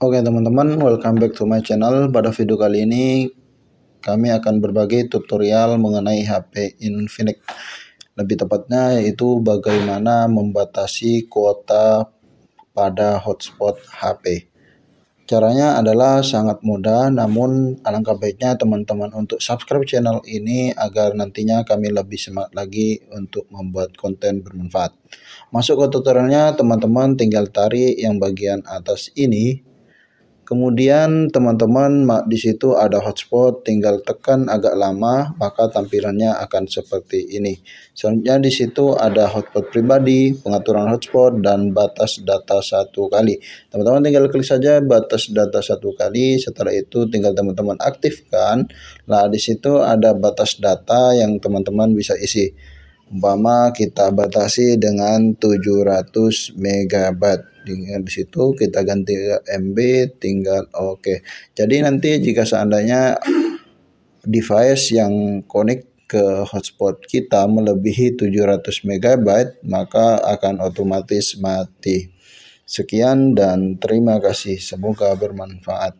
Oke okay, teman-teman, welcome back to my channel. Pada video kali ini kami akan berbagi tutorial mengenai HP Infinix. Lebih tepatnya yaitu bagaimana membatasi kuota pada hotspot HP. Caranya adalah sangat mudah, namun alangkah baiknya teman-teman untuk subscribe channel ini agar nantinya kami lebih semangat lagi untuk membuat konten bermanfaat. Masuk ke tutorialnya, teman-teman tinggal tarik yang bagian atas ini Kemudian teman-teman di situ ada hotspot, tinggal tekan agak lama maka tampilannya akan seperti ini. Selanjutnya di situ ada hotspot pribadi, pengaturan hotspot dan batas data satu kali. Teman-teman tinggal klik saja batas data satu kali. Setelah itu tinggal teman-teman aktifkan. Nah di situ ada batas data yang teman-teman bisa isi umpama kita batasi dengan 700 MB dengan situ kita ganti MB tinggal oke okay. jadi nanti jika seandainya device yang connect ke hotspot kita melebihi 700 MB maka akan otomatis mati sekian dan terima kasih semoga bermanfaat